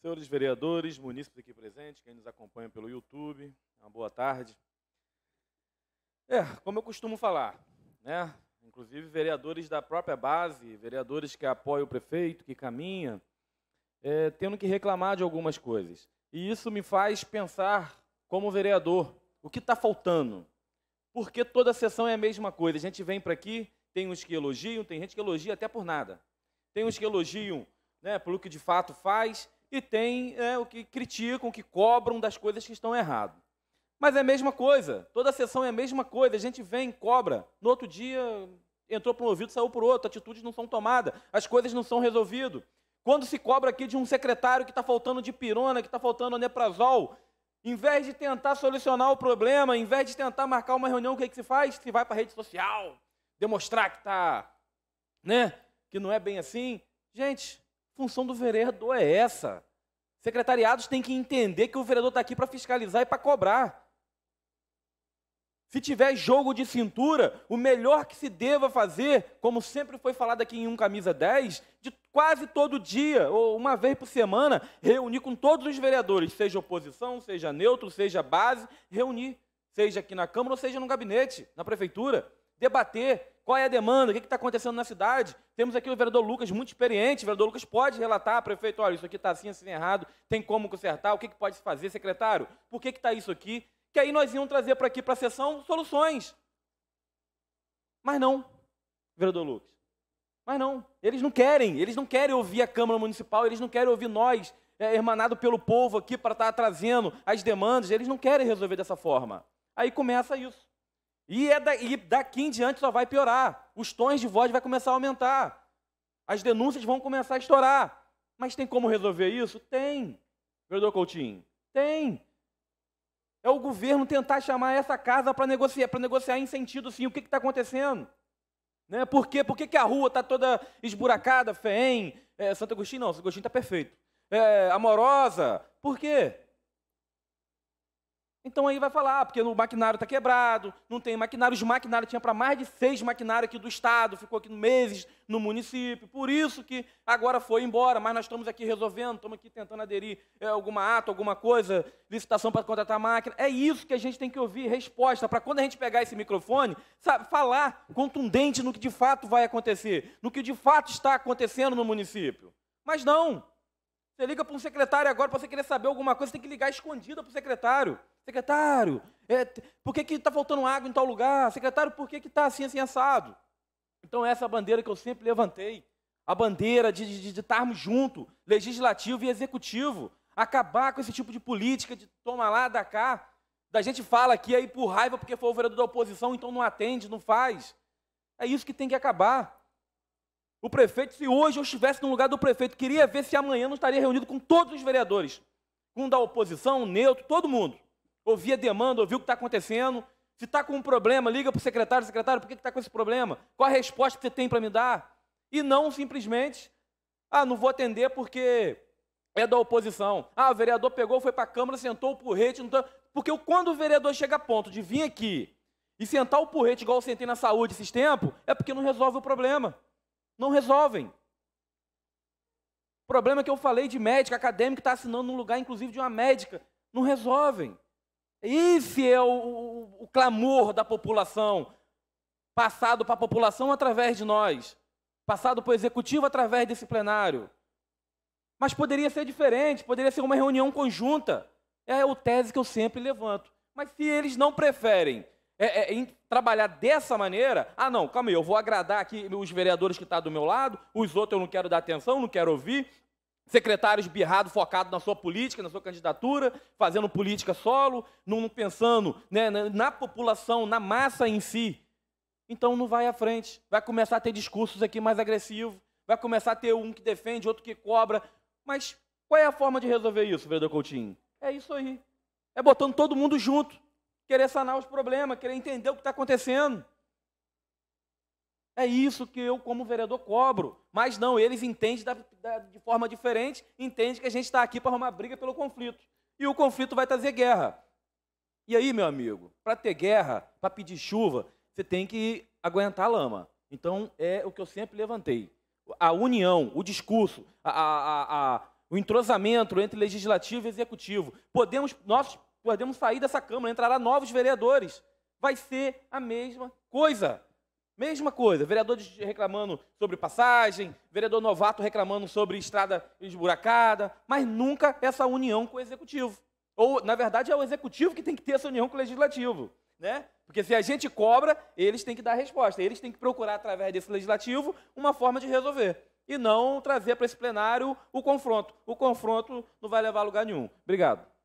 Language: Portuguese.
Senhores vereadores, munícipes aqui presentes, quem nos acompanha pelo YouTube, uma boa tarde. É, como eu costumo falar, né? Inclusive vereadores da própria base, vereadores que apoiam o prefeito, que caminham, é, tendo que reclamar de algumas coisas. E isso me faz pensar, como vereador, o que está faltando? Porque toda sessão é a mesma coisa. A gente vem para aqui, tem uns que elogiam, tem gente que elogia até por nada. Tem uns que elogiam né, pelo que de fato faz, e tem é, o que criticam, que cobram das coisas que estão errado. Mas é a mesma coisa, toda sessão é a mesma coisa, a gente vem, cobra, no outro dia entrou para um ouvido, saiu para outro, atitudes não são tomadas, as coisas não são resolvidas. Quando se cobra aqui de um secretário que está faltando de pirona, que está faltando neprazol, em vez de tentar solucionar o problema, em vez de tentar marcar uma reunião, o que, é que se faz? Se vai para a rede social, demonstrar que está, né, que não é bem assim. Gente, função do vereador é essa. Secretariados têm que entender que o vereador está aqui para fiscalizar e para cobrar. Se tiver jogo de cintura, o melhor que se deva fazer, como sempre foi falado aqui em um camisa 10, de quase todo dia, ou uma vez por semana, reunir com todos os vereadores, seja oposição, seja neutro, seja base, reunir, seja aqui na Câmara ou seja no gabinete, na prefeitura debater qual é a demanda, o que está acontecendo na cidade. Temos aqui o vereador Lucas, muito experiente. O vereador Lucas pode relatar, prefeito, olha, isso aqui está assim, assim, errado, tem como consertar, o que, que pode se fazer, secretário? Por que está isso aqui? Que aí nós íamos trazer para aqui, para a sessão, soluções. Mas não, vereador Lucas. Mas não, eles não querem, eles não querem ouvir a Câmara Municipal, eles não querem ouvir nós, é, hermanado pelo povo aqui, para estar tá trazendo as demandas, eles não querem resolver dessa forma. Aí começa isso. E, é da, e daqui em diante só vai piorar. Os tons de voz vai começar a aumentar. As denúncias vão começar a estourar. Mas tem como resolver isso? Tem, vereador Coutinho. Tem. É o governo tentar chamar essa casa para negociar, para negociar em sentido assim, o que está acontecendo? Né? Por quê? Por que, que a rua está toda esburacada, feen? É, Santo Agostinho não, Santo Agostinho está perfeito. É, amorosa. Por quê? Então aí vai falar, ah, porque o maquinário está quebrado, não tem maquinário. Os maquinários tinha para mais de seis maquinários aqui do estado, ficou aqui meses no município. Por isso que agora foi embora, mas nós estamos aqui resolvendo, estamos aqui tentando aderir é, alguma ata, alguma coisa, licitação para contratar máquina. É isso que a gente tem que ouvir, resposta, para quando a gente pegar esse microfone, sabe, falar contundente no que de fato vai acontecer, no que de fato está acontecendo no município. Mas não, você liga para um secretário agora para você querer saber alguma coisa, você tem que ligar escondida para o secretário. Secretário, é, por que está faltando água em tal lugar? Secretário, por que está assim, assim, assado? Então, essa é a bandeira que eu sempre levantei. A bandeira de, estarmos juntos, legislativo e executivo. Acabar com esse tipo de política de toma lá, dá cá. Da gente fala aqui aí por raiva porque foi o vereador da oposição, então não atende, não faz. É isso que tem que acabar. O prefeito, se hoje eu estivesse no lugar do prefeito, queria ver se amanhã não estaria reunido com todos os vereadores, com um da oposição, um neutro, todo mundo. Ouvir a demanda, ouvir o que está acontecendo. Se está com um problema, liga para o secretário, secretário, por que está com esse problema? Qual a resposta que você tem para me dar? E não simplesmente, ah, não vou atender porque é da oposição. Ah, o vereador pegou, foi para a Câmara, sentou o porrete. Não tô... Porque quando o vereador chega a ponto de vir aqui e sentar o porrete igual eu sentei na saúde esses tempos, é porque não resolve o problema não resolvem. O problema é que eu falei de médica, acadêmico está assinando no lugar, inclusive, de uma médica. Não resolvem. Esse é o, o, o clamor da população, passado para a população através de nós, passado para o executivo através desse plenário. Mas poderia ser diferente, poderia ser uma reunião conjunta. É o tese que eu sempre levanto. Mas se eles não preferem é, é, trabalhar dessa maneira, ah não, calma aí, eu vou agradar aqui os vereadores que estão tá do meu lado, os outros eu não quero dar atenção, não quero ouvir, secretários birrado focado na sua política, na sua candidatura, fazendo política solo, não pensando né, na população, na massa em si. Então não vai à frente, vai começar a ter discursos aqui mais agressivos, vai começar a ter um que defende, outro que cobra, mas qual é a forma de resolver isso, vereador Coutinho? É isso aí. É botando todo mundo junto querer sanar os problemas, querer entender o que está acontecendo. É isso que eu, como vereador, cobro. Mas não, eles entendem da, da, de forma diferente, entendem que a gente está aqui para arrumar briga pelo conflito. E o conflito vai trazer guerra. E aí, meu amigo, para ter guerra, para pedir chuva, você tem que aguentar a lama. Então, é o que eu sempre levantei. A união, o discurso, a, a, a, o entrosamento entre legislativo e executivo. Podemos, nós podemos sair dessa Câmara, entrará novos vereadores. Vai ser a mesma coisa. Mesma coisa, vereador reclamando sobre passagem, vereador novato reclamando sobre estrada esburacada, mas nunca essa união com o executivo. Ou, na verdade, é o executivo que tem que ter essa união com o legislativo. Né? Porque se a gente cobra, eles têm que dar resposta, eles têm que procurar, através desse legislativo, uma forma de resolver. E não trazer para esse plenário o confronto. O confronto não vai levar a lugar nenhum. Obrigado.